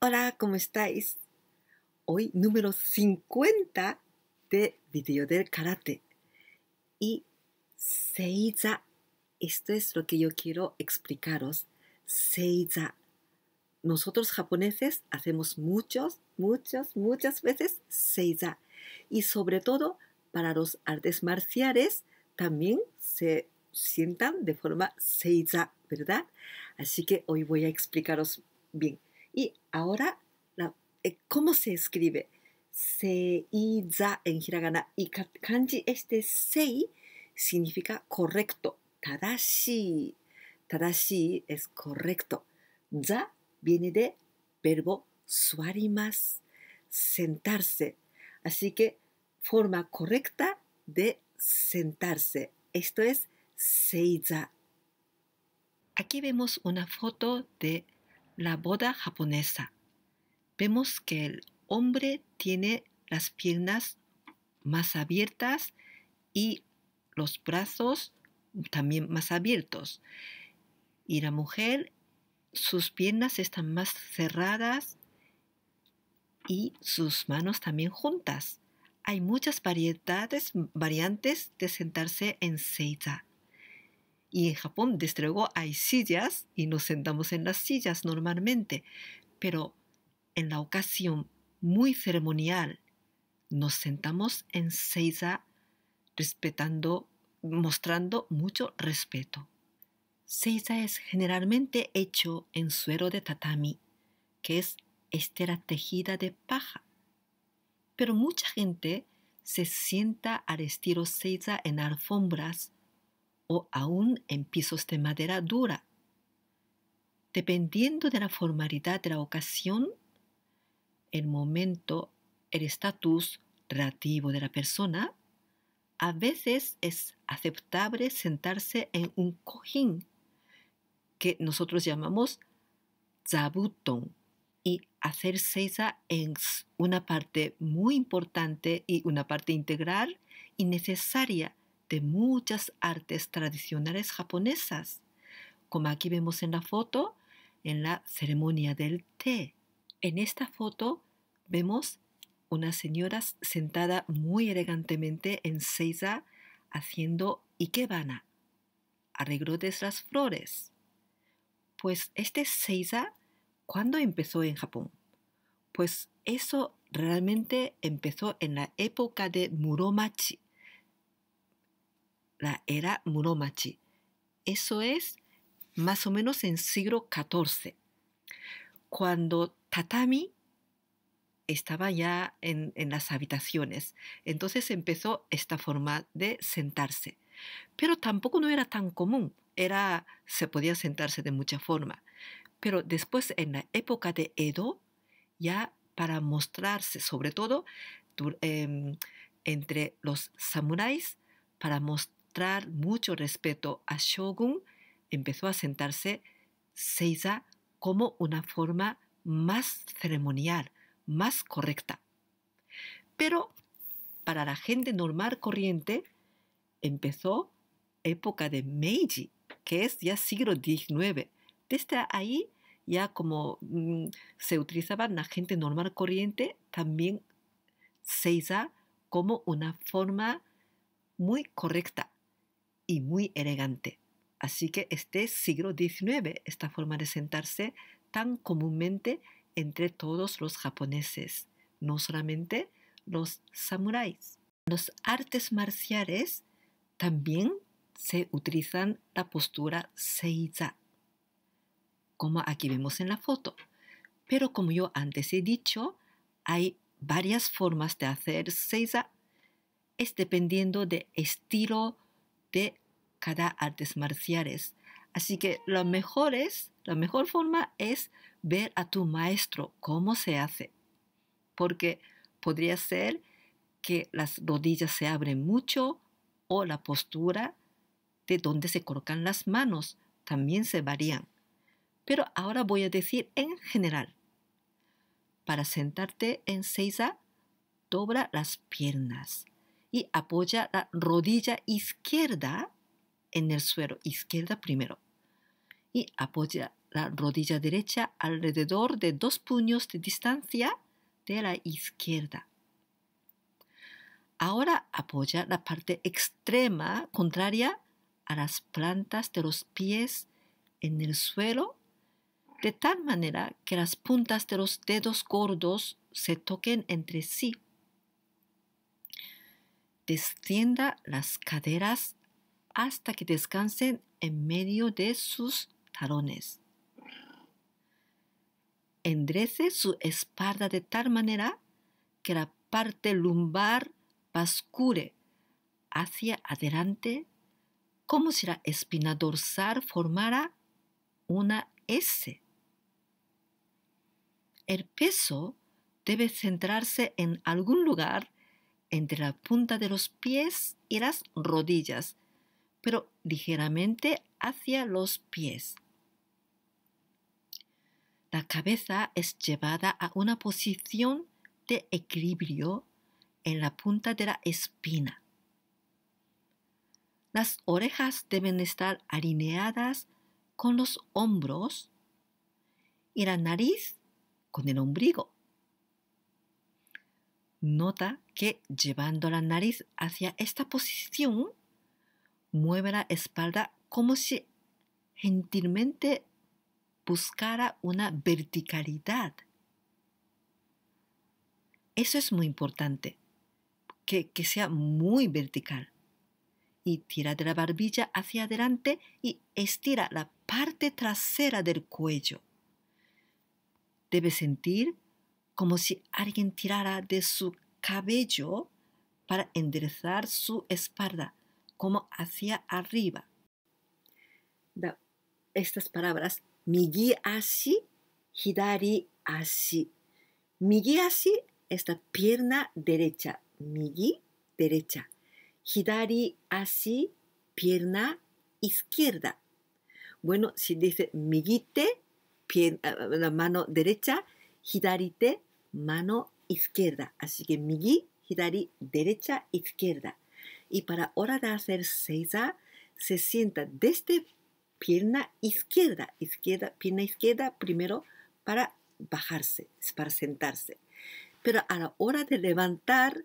Hola, ¿cómo estáis? Hoy número 50 de video del karate. Y seiza, esto es lo que yo quiero explicaros. Seiza. Nosotros japoneses hacemos muchos, muchas, muchas veces seiza. Y sobre todo para los artes marciales también se sientan de forma seiza ¿verdad? Así que hoy voy a explicaros bien. Y ahora, eh, ¿cómo se escribe? SEIZA en hiragana y kanji este sei significa correcto, tadashi. Tadashi es correcto. Za viene de verbo suarimas, sentarse. Así que forma correcta de sentarse. Esto es seiza. Aquí vemos una foto de la boda japonesa. Vemos que el hombre tiene las piernas más abiertas y los brazos también más abiertos. Y la mujer, sus piernas están más cerradas y sus manos también juntas. Hay muchas variedades, variantes de sentarse en seiza. Y en Japón, desde luego, hay sillas y nos sentamos en las sillas normalmente, pero en la ocasión muy ceremonial nos sentamos en seiza respetando, mostrando mucho respeto. Seiza es generalmente hecho en suero de tatami, que es estera tejida de paja. Pero mucha gente se sienta al estilo seiza en alfombras o aún en pisos de este madera dura. Dependiendo de la formalidad de la ocasión, el momento, el estatus relativo de la persona, a veces es aceptable sentarse en un cojín, que nosotros llamamos zabuton, y hacer seiza en una parte muy importante y una parte integral y necesaria de muchas artes tradicionales japonesas, como aquí vemos en la foto, en la ceremonia del té. En esta foto vemos una señora sentada muy elegantemente en seiza haciendo ikebana, arreglo de las flores. Pues este seiza, ¿cuándo empezó en Japón? Pues eso realmente empezó en la época de Muromachi, la era Muromachi. Eso es más o menos en siglo XIV, cuando tatami estaba ya en, las habitaciones. Entonces empezó esta forma de sentarse. Pero tampoco no era tan común. Era, se podía sentarse de mucha forma. Pero después, en la época de Edo, ya para mostrarse, sobre todo em, entre los samuráis, para mostrar mucho respeto a Shogun, empezó a sentarse Seiza como una forma más ceremonial, más correcta. Pero para la gente normal corriente empezó época de Meiji, que es ya siglo XIX. Desde ahí ya como mm, se utilizaba la gente normal corriente, también Seiza como una forma muy correcta, y muy elegante. Así que este siglo XIX, esta forma de sentarse tan comúnmente entre todos los japoneses, no solamente los samuráis. Los artes marciales también se utilizan la postura seiza, como aquí vemos en la foto. Pero como yo antes he dicho, hay varias formas de hacer seiza. Es dependiendo de estilo, de cada artes marciales. Así que lo mejor es, la mejor forma es ver a tu maestro cómo se hace. Porque podría ser que las rodillas se abren mucho o la postura de donde se colocan las manos también se varían. Pero ahora voy a decir en general. Para sentarte en seiza, dobra las piernas apoya la rodilla izquierda en el suelo, izquierda primero, y apoya la rodilla derecha alrededor de dos puños de distancia de la izquierda. Ahora apoya la parte extrema contraria a las plantas de los pies en el suelo de tal manera que las puntas de los dedos gordos se toquen entre sí. Descienda las caderas hasta que descansen en medio de sus talones. Endrece su espalda de tal manera que la parte lumbar bascure hacia adelante como si la espina dorsal formara una S. El peso debe centrarse en algún lugar entre la punta de los pies y las rodillas, pero ligeramente hacia los pies. La cabeza es llevada a una posición de equilibrio en la punta de la espina. Las orejas deben estar alineadas con los hombros y la nariz con el ombligo. Nota que llevando la nariz hacia esta posición, mueve la espalda como si gentilmente buscara una verticalidad. Eso es muy importante, que, sea muy vertical. Y tira de la barbilla hacia adelante y estira la parte trasera del cuello. Debe sentir como si alguien tirara de su cabello para enderezar su espalda, como hacia arriba. estas palabras, migi así, hidari así. Migi así esta pierna derecha, migi derecha. Hidari así, pierna izquierda. Bueno, si dice migite, eh, la mano derecha, hidarite, mano izquierda. Así que migi, hidari, derecha, izquierda. Y para hora de hacer seiza, se sienta desde este pierna izquierda, izquierda, pierna izquierda primero para bajarse, para sentarse. Pero a la hora de levantar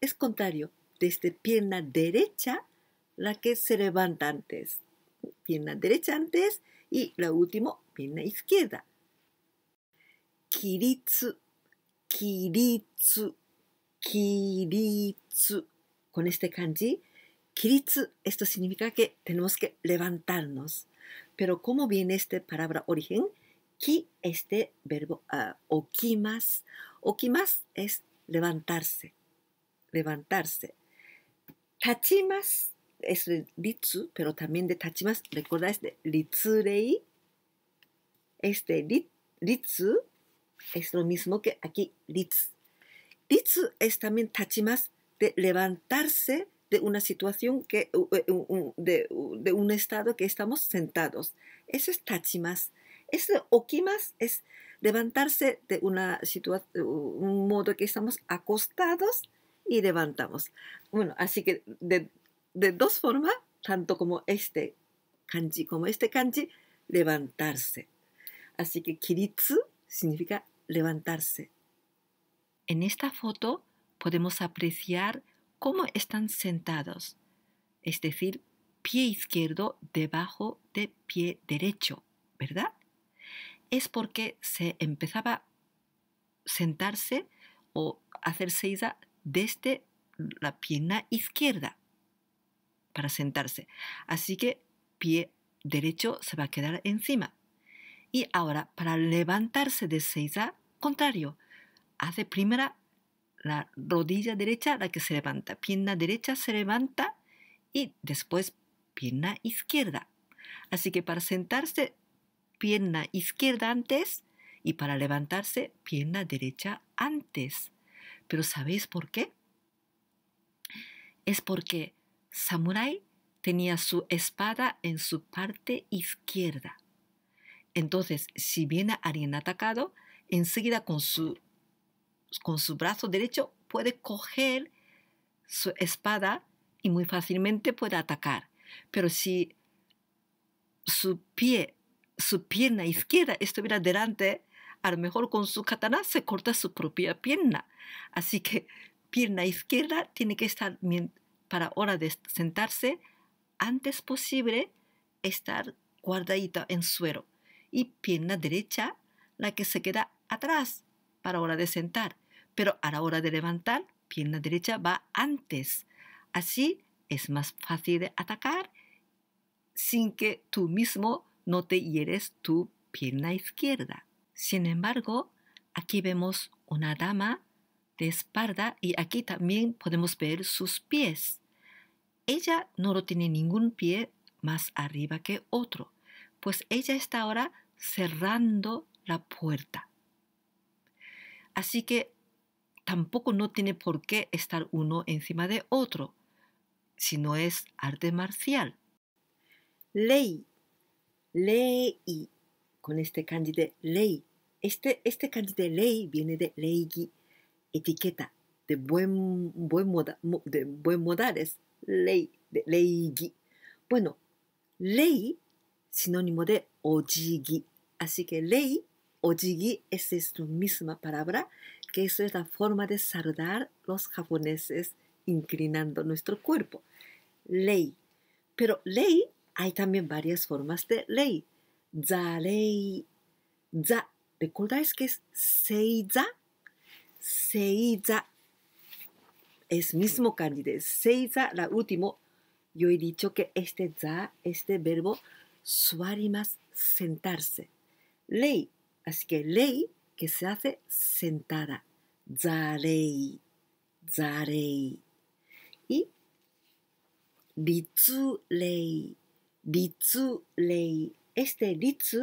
es contrario, desde este pierna derecha la que se levanta antes, pierna derecha antes y la última pierna izquierda. Kiritsu Kiritsu. Kiritsu. Con este kanji, kiritsu, esto significa que tenemos que levantarnos. Pero ¿cómo viene esta palabra origen? Ki, este verbo uh, okimas. Okimas es levantarse. Levantarse. Tachimas es ritsu, pero también de tachimas, recuerda este ritsurei. Este ritsu es lo mismo que aquí ritz. Ritz es también tachimas de levantarse de una situación que, de, de un estado que estamos sentados. Eso es tachimas. Este okimas es levantarse de una un modo que estamos acostados y levantamos. Bueno, así que de, de dos formas, tanto como este kanji como este kanji, levantarse. Así que kiritsu significa levantarse. En esta foto podemos apreciar cómo están sentados, es decir, pie izquierdo debajo de pie derecho, ¿verdad? Es porque se empezaba a sentarse o hacer seiza desde la pierna izquierda para sentarse. Así que pie derecho se va a quedar encima. Y ahora, para levantarse de seiza, contrario, hace primero la rodilla derecha la que se levanta, pierna derecha se levanta y después pierna izquierda. Así que para sentarse, pierna izquierda antes y para levantarse, pierna derecha antes. Pero ¿sabéis por qué? Es porque Samurai tenía su espada en su parte izquierda. Entonces, si viene alguien atacado, enseguida con su, con su brazo derecho puede coger su espada y muy fácilmente puede atacar. Pero si su pie, su pierna izquierda estuviera delante, a lo mejor con su katana se corta su propia pierna. Así que pierna izquierda tiene que estar para hora de sentarse antes posible estar guardadita en suero y pierna derecha la que se queda atrás para hora de sentar, pero a la hora de levantar, pierna derecha va antes. Así es más fácil de atacar sin que tú mismo no te hieres tu pierna izquierda. Sin embargo, aquí vemos una dama de espalda y aquí también podemos ver sus pies. Ella no lo tiene ningún pie más arriba que otro pues ella está ahora cerrando la puerta. Así que tampoco no tiene por qué estar uno encima de otro, si no es arte marcial. Ley, ley, con este kanji de ley. Este, este kanji de ley viene de leigi, etiqueta, de buen, buen, de buen modales, ley, de leigi. Bueno, ley sinónimo de ojigi. Así que ley, ojigi es su misma palabra, que es la forma de saludar los japoneses inclinando nuestro cuerpo. Ley. Pero ley, hay también varias formas de ley. Za ley. Za. ¿Recordáis que es seiza? Seiza. Es mismo kanji de seiza, la último. Yo he dicho que este za, este verbo, suarimas, sentarse. ley, así que ley que se hace sentada. Zarei, zarei. Y ritsu ley, ritsu lei. Este ritsu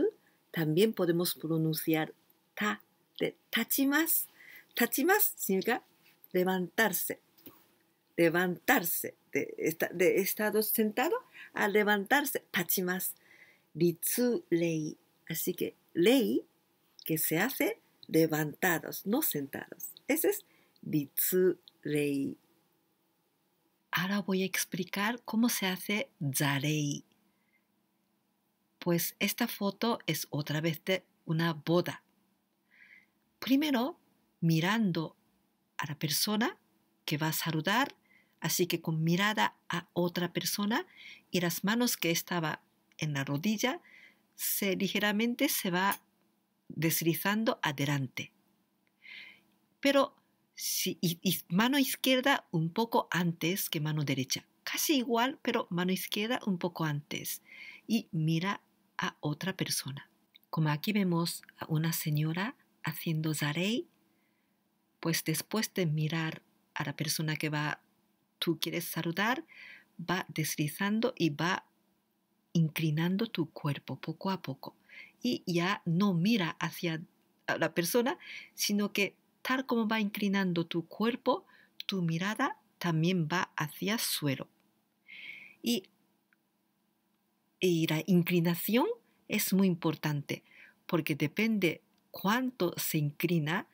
también podemos pronunciar ta de tachimas. Tachimas significa levantarse. Levantarse de, estado sentado a levantarse. Tachimas. Ritsu Lei. Así que Lei, que se hace levantados, no sentados. Ese es Ritsu Lei. Ahora voy a explicar cómo se hace Zarei. Pues esta foto es otra vez de una boda. Primero, mirando a la persona que va a saludar, así que con mirada a otra persona y las manos que estaba en la rodilla ligeramente se va deslizando adelante. Pero si, mano izquierda un poco antes que mano derecha. Casi igual, pero mano izquierda un poco antes. Y mira a otra persona. Como aquí vemos a una señora haciendo zarei, pues después de mirar a la persona que va, tú quieres saludar, va deslizando y va inclinando tu cuerpo poco a poco y ya no mira hacia la persona, sino que tal como va inclinando tu cuerpo, tu mirada también va hacia suelo. Y, y la inclinación es muy importante porque depende cuánto se inclina,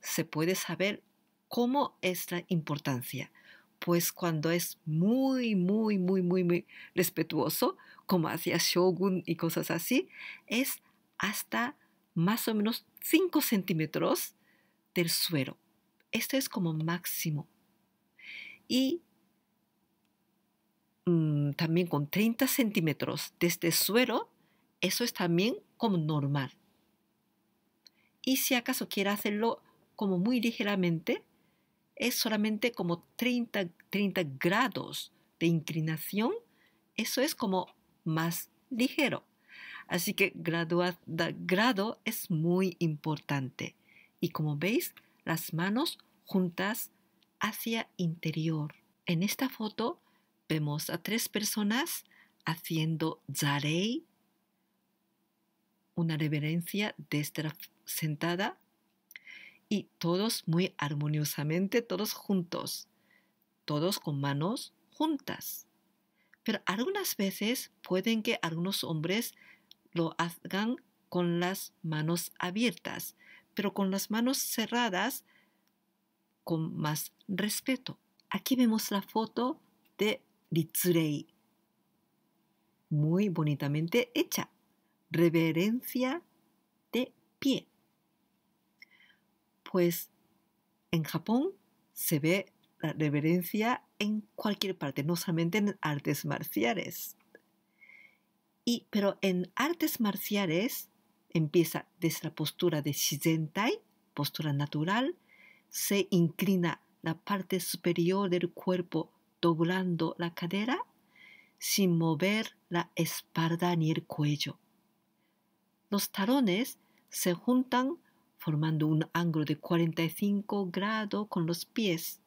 se puede saber cómo es la importancia. Pues cuando es muy, muy, muy, muy, muy respetuoso, como hacía Shogun y cosas así, es hasta más o menos 5 centímetros del suelo. Esto es como máximo. Y mm, también con 30 centímetros desde este suelo, eso es también como normal. Y si acaso quiere hacerlo como muy ligeramente, es solamente como 30, 30 grados de inclinación. Eso es como más ligero. Así que grado es muy importante. Y como veis, las manos juntas hacia interior. En esta foto vemos a tres personas haciendo zarei, una reverencia desde sentada, y todos muy armoniosamente, todos juntos, todos con manos juntas. Pero algunas veces pueden que algunos hombres lo hagan con las manos abiertas, pero con las manos cerradas con más respeto. Aquí vemos la foto de Ritsurei. Muy bonitamente hecha. Reverencia de pie. Pues en Japón se ve la reverencia en cualquier parte, no solamente en artes marciales. Y, pero en artes marciales empieza desde la postura de Shizentai, postura natural, se inclina la parte superior del cuerpo doblando la cadera sin mover la espalda ni el cuello. Los talones se juntan formando un ángulo de 45 grados con los pies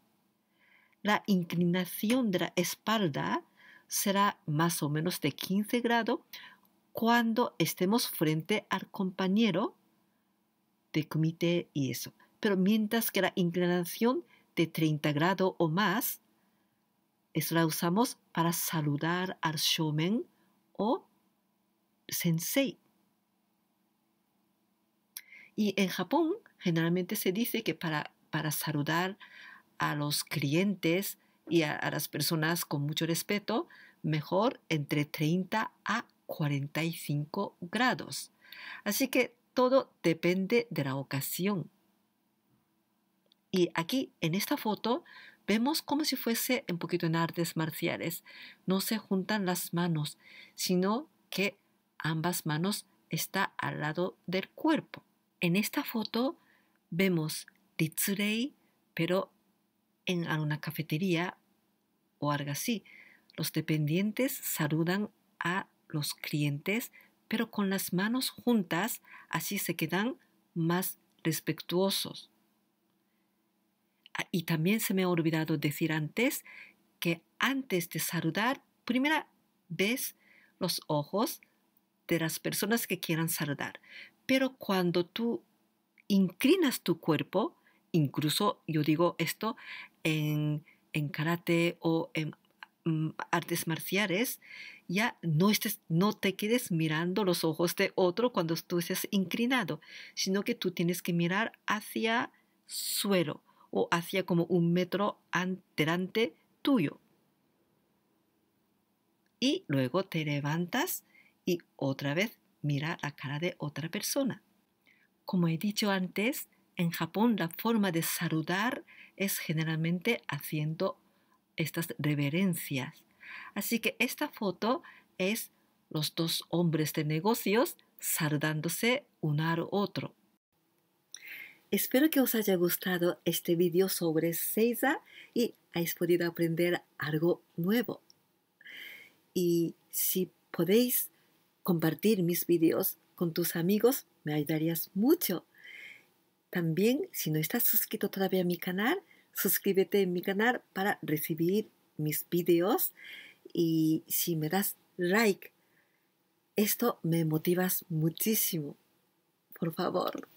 la inclinación de la espalda será más o menos de 15 grados cuando estemos frente al compañero de comité y eso. Pero mientras que la inclinación de 30 grados o más es la usamos para saludar al shomen o sensei. Y en Japón generalmente se dice que para, para saludar a los clientes y a, las personas con mucho respeto, mejor entre 30 a 45 grados. Así que todo depende de la ocasión. Y aquí en esta foto vemos como si fuese un poquito en artes marciales. No se juntan las manos, sino que ambas manos están al lado del cuerpo. En esta foto vemos Ritsurei, pero en una cafetería o algo así. Los dependientes saludan a los clientes, pero con las manos juntas, así se quedan más respetuosos. Ah, y también se me ha olvidado decir antes que antes de saludar, primera ves los ojos de las personas que quieran saludar. Pero cuando tú inclinas tu cuerpo, incluso yo digo esto, en, karate o en mm, artes marciales, ya no, estés, no te quedes mirando los ojos de otro cuando tú estés inclinado, sino que tú tienes que mirar hacia suelo o hacia como un metro delante tuyo. Y luego te levantas y otra vez mira la cara de otra persona. Como he dicho antes, en Japón la forma de saludar es generalmente haciendo estas reverencias. Así que esta foto es los dos hombres de negocios saludándose uno al otro. Espero que os haya gustado este vídeo sobre Seiza y hayáis podido aprender algo nuevo. Y si podéis compartir mis vídeos con tus amigos, me ayudarías mucho. También, si no estás suscrito todavía a mi canal, suscríbete en mi canal para recibir mis videos y si me das like, esto me motivas muchísimo. Por favor.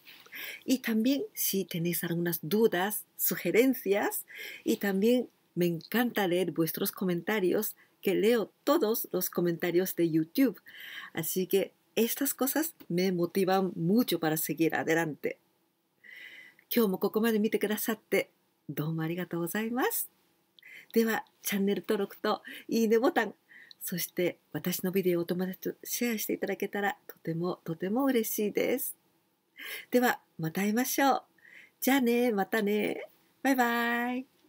Y también si tenéis algunas dudas, sugerencias y también me encanta leer vuestros comentarios, que leo todos los comentarios de YouTube. Así que estas cosas me motivan mucho para seguir adelante. 今日もここまで見てくださってどうもありがとうございます。ではチャンネル登録といいねボタンそして私のビデオをお友達とシェアしていただけたらとてもとても嬉しいです。ではまた会いましょう。じゃあねまたねバイバイ。